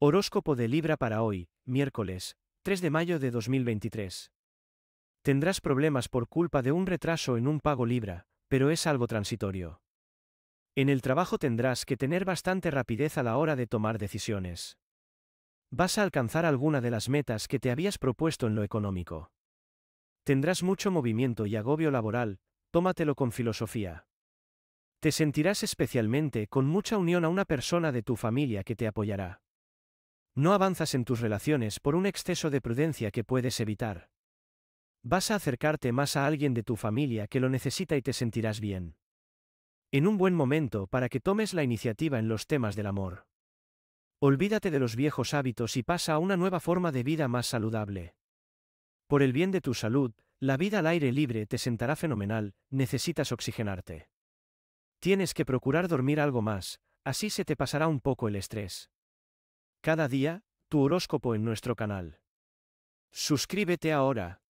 Horóscopo de Libra para hoy, miércoles, 3 de mayo de 2023. Tendrás problemas por culpa de un retraso en un pago Libra, pero es algo transitorio. En el trabajo tendrás que tener bastante rapidez a la hora de tomar decisiones. Vas a alcanzar alguna de las metas que te habías propuesto en lo económico. Tendrás mucho movimiento y agobio laboral, tómatelo con filosofía. Te sentirás especialmente con mucha unión a una persona de tu familia que te apoyará. No avanzas en tus relaciones por un exceso de prudencia que puedes evitar. Vas a acercarte más a alguien de tu familia que lo necesita y te sentirás bien. En un buen momento para que tomes la iniciativa en los temas del amor. Olvídate de los viejos hábitos y pasa a una nueva forma de vida más saludable. Por el bien de tu salud, la vida al aire libre te sentará fenomenal, necesitas oxigenarte. Tienes que procurar dormir algo más, así se te pasará un poco el estrés. Cada día, tu horóscopo en nuestro canal. Suscríbete ahora.